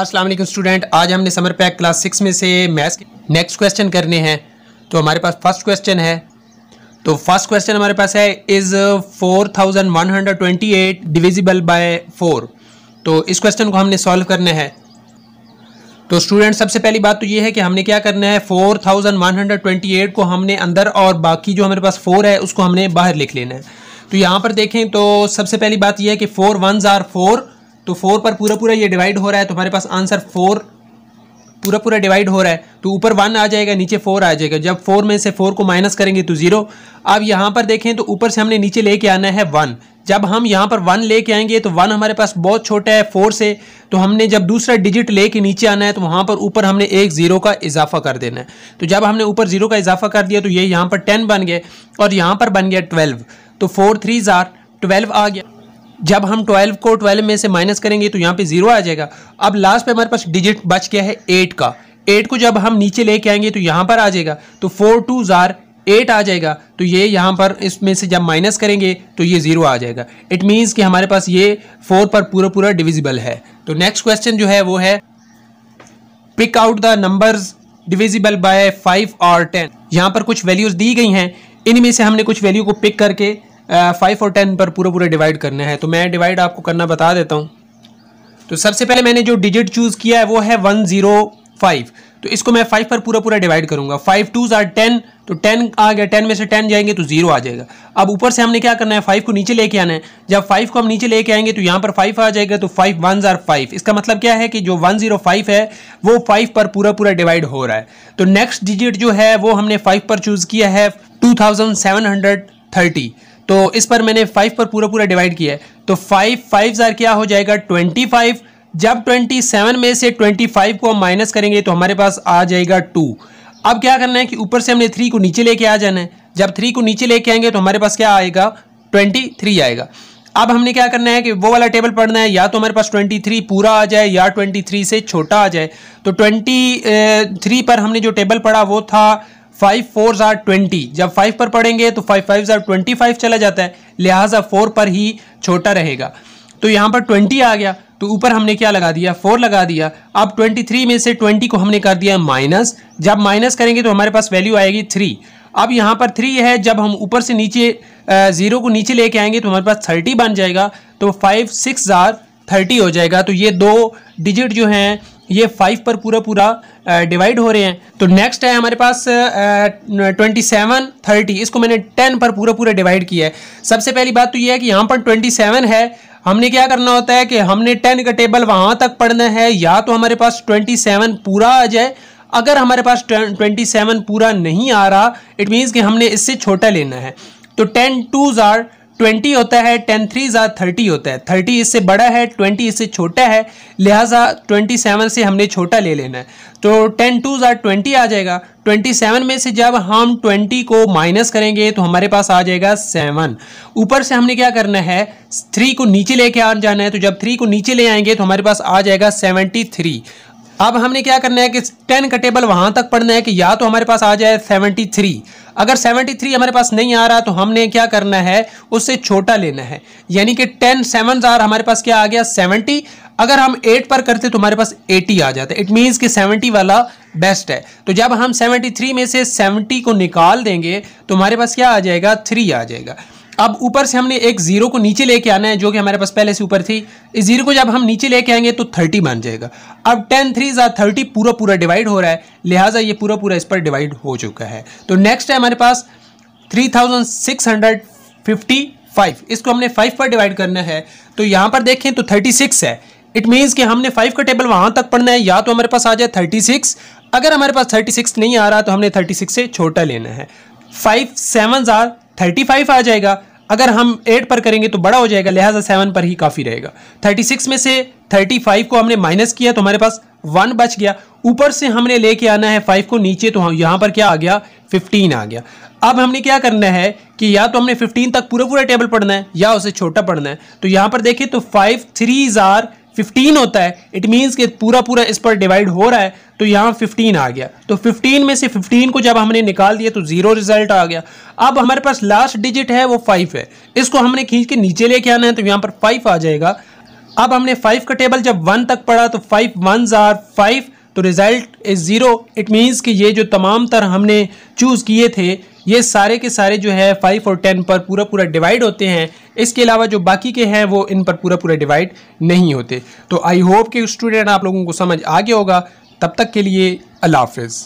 अस्सलाम वालेकुम स्टूडेंट आज हमने समर पैक क्लास सिक्स में से मैथ्स के नेक्स्ट क्वेश्चन करने हैं तो हमारे पास फर्स्ट क्वेश्चन है तो फर्स्ट क्वेश्चन हमारे पास है is four thousand one hundred twenty eight divisible by four तो इस क्वेश्चन को हमने सॉल्व करना है तो स्टूडेंट सबसे पहली बात तो ये है कि हमने क्या करना है four thousand one hundred twenty eight को हमने अंदर और बाकी जो हमारे पास फोर है उसको हमने बाहर लिख लेना है तो यहाँ पर देखें तो सबसे पहली बात यह है कि फोर वन ज़ार फोर तो फोर पर पूरा पूरा ये डिवाइड हो रहा है तो हमारे पास आंसर फोर पूरा पूरा डिवाइड हो रहा है तो ऊपर वन आ जाएगा नीचे फोर आ जाएगा जब फोर में से फोर को माइनस करेंगे तो ज़ीरो अब यहाँ पर देखें तो ऊपर से हमने नीचे लेके आना है वन जब हम यहाँ पर वन लेके आएंगे तो वन हमारे पास बहुत छोटा है फोर से तो हमने जब दूसरा डिजिट लेके नीचे आना है तो वहाँ पर ऊपर हमने एक ज़ीरो का इजाफा कर देना है तो जब हमने ऊपर ज़ीरो का इजाफा कर दिया तो ये यहाँ पर टेन बन गए और यहाँ पर बन गया ट्वेल्व तो फोर थ्री ज़ार ट्वेल्व आ गया जब हम 12 को 12 में से माइनस करेंगे तो यहाँ पे जीरो आ जाएगा अब लास्ट पे हमारे पास डिजिट बच गया है एट का एट को जब हम नीचे लेके आएंगे तो यहाँ पर आ जाएगा तो फोर टू ज़ार एट आ जाएगा तो ये यहाँ पर इसमें से जब माइनस करेंगे तो ये जीरो आ जाएगा इट मीन्स कि हमारे पास ये फोर पर पूरा पूरा डिविजिबल है तो नेक्स्ट क्वेश्चन जो है वो है pick out the number divisible by five और टेन यहाँ पर कुछ वैल्यूज दी गई हैं इनमें से हमने कुछ वैल्यू को पिक करके फाइव और टेन पर पूरा पूरे डिवाइड करना है तो मैं डिवाइड आपको करना बता देता हूँ तो सबसे पहले मैंने जो डिजिट चूज़ किया है वो है वन ज़ीरो फाइव तो इसको मैं फाइव पर पूरा पूरा डिवाइड करूंगा फाइव टूज़ आर टेन तो टेन आ गया टेन में से टेन जाएंगे तो जीरो आ जाएगा अब ऊपर से हमने क्या करना है फाइव को नीचे लेके आना है जब फाइव को हम नीचे लेके आएंगे तो यहाँ पर फाइव आ जाएगा तो फाइव वन आर फाइव इसका मतलब क्या है कि जो वन जीरो फाइव है वो फाइव पर पूरा पूरा डिवाइड हो रहा है तो नेक्स्ट डिजिट जो है वो हमने फाइव पर चूज़ किया है two thousand seven hundred thirty तो इस पर मैंने फाइव पर पूरा पूरा डिवाइड किया है तो फाइव फाइव ज़ार क्या हो जाएगा ट्वेंटी फाइव जब ट्वेंटी सेवन में से ट्वेंटी फाइव को हम माइनस करेंगे तो हमारे पास आ जाएगा टू अब क्या करना है कि ऊपर से हमने थ्री को नीचे लेके आ जाना है जब थ्री को नीचे लेके आएंगे तो हमारे पास क्या आएगा ट्वेंटी थ्री आएगा अब हमने क्या करना है कि वो वाला टेबल पढ़ना है या तो हमारे पास 23 पूरा आ जाए या 23 से छोटा आ जाए तो 23 पर हमने जो टेबल पढ़ा वो था फाइव फोर ज़ार ट्वेंटी जब फाइव पर पढ़ेंगे तो फाइव फाइव ज़ार ट्वेंटी फाइव चला जाता है लिहाजा फोर पर ही छोटा रहेगा तो यहाँ पर ट्वेंटी आ गया तो ऊपर हमने क्या लगा दिया फोर लगा दिया अब ट्वेंटी थ्री में से ट्वेंटी को हमने कर दिया माइनस जब माइनस करेंगे तो हमारे पास वैल्यू आएगी थ्री अब यहाँ पर थ्री है जब हम ऊपर से नीचे ज़ीरो को नीचे लेके आएंगे तो हमारे पास थर्टी बन जाएगा तो फाइव सिक्स ज़ार थर्टी हो जाएगा तो ये दो डिजिट जो हैं ये फाइव पर पूरा पूरा डिवाइड हो रहे हैं तो नेक्स्ट है हमारे पास ट्वेंटी सेवन थर्टी इसको मैंने टेन पर पूरा पूरा डिवाइड किया है सबसे पहली बात तो ये है कि यहाँ पर ट्वेंटी सेवन है हमने क्या करना होता है कि हमने टेन का टेबल वहाँ तक पढ़ना है या तो हमारे पास ट्वेंटी सेवन पूरा आ जाए अगर हमारे पास ट्वेंटी सेवन पूरा नहीं आ रहा इट मीन्स कि हमने इससे छोटा लेना है तो टेन टूज़ आर ट्वेंटी होता है टेन थ्री ज़ा थर्टी होता है थर्टी इससे बड़ा है ट्वेंटी इससे छोटा है लिहाजा ट्वेंटी सेवन से हमने छोटा ले लेना है तो टेन टू ज़ा ट्वेंटी आ जाएगा ट्वेंटी सेवन में से जब हम ट्वेंटी को माइनस करेंगे तो हमारे पास आ जाएगा सेवन ऊपर से हमने क्या करना है थ्री को नीचे लेके आ जाना है तो जब थ्री को नीचे ले आएंगे तो हमारे पास आ जाएगा थ्री अब हमने क्या करना है कि टेन का टेबल वहाँ तक पढ़ना है कि या तो हमारे पास आ जाए सेवेंटी थ्री अगर सेवेंटी थ्री हमारे पास नहीं आ रहा तो हमने क्या करना है उससे छोटा लेना है यानी कि टेन सेवन आर हमारे पास क्या आ गया सेवेंटी अगर हम एट पर करते तो हमारे पास एटी आ जाता है इट मीन्स कि सेवेंटी वाला बेस्ट है तो जब हम सेवेंटी थ्री में से सेवेंटी को निकाल देंगे तो हमारे पास क्या आ जाएगा थ्री आ जाएगा अब ऊपर से हमने एक जीरो को नीचे लेके आना है जो कि हमारे पास पहले से ऊपर थी इस जीरो को जब हम नीचे लेके आएंगे तो थर्टी बन जाएगा अब टेन थ्री या थर्टी पूरा पूरा डिवाइड हो रहा है लिहाजा ये पूरा पूरा इस पर डिवाइड हो चुका है तो नेक्स्ट है हमारे पास three thousand six hundred fifty five इसको हमने फाइव पर डिवाइड करना है तो यहाँ पर देखें तो थर्टी सिक्स है इट मीन्स कि हमने फाइव का टेबल वहाँ तक पढ़ना है या तो हमारे पास आ जाए थर्टी सिक्स अगर हमारे पास थर्टी सिक्स नहीं आ रहा तो हमने थर्टी सिक्स से छोटा लेना है फाइव सेवन ज़ार थर्टी फाइव आ जाएगा अगर हम एट पर करेंगे तो बड़ा हो जाएगा लिहाजा सेवन पर ही काफ़ी रहेगा थर्टी सिक्स में से थर्टी फाइव को हमने माइनस किया तो हमारे पास वन बच गया ऊपर से हमने लेके आना है फाइव को नीचे तो हम हाँ, यहाँ पर क्या आ गया फिफ्टीन आ गया अब हमने क्या करना है कि या तो हमने फिफ्टीन तक पूरा पूरा टेबल पढ़ना है या उसे छोटा पढ़ना है तो यहां पर देखें तो फाइव थ्री आर फिफ्टीन होता है इट मीन्स कि पूरा पूरा इस पर डिवाइड हो रहा है तो यहाँ फिफ्टीन आ गया तो फिफ्टीन में से फिफ्टीन को जब हमने निकाल दिया तो ज़ीरो रिजल्ट आ गया अब हमारे पास लास्ट डिजिट है वो फाइव है इसको हमने खींच के नीचे लेके आना है तो यहाँ पर फाइव आ जाएगा अब हमने फाइव का टेबल जब वन तक पढ़ा तो फाइव वन आर फाइव तो result is zero it means कि ये जो तमाम तर हमने चूज़ किए थे ये सारे के सारे जो है फाइव और टेन पर पूरा पूरा डिवाइड होते हैं इसके अलावा जो बाकी के हैं वो इन पर पूरा पूरा डिवाइड नहीं होते तो आई होप कि स्टूडेंट आप लोगों को समझ आ गया होगा तब तक के लिए अल्लाह हाफिज़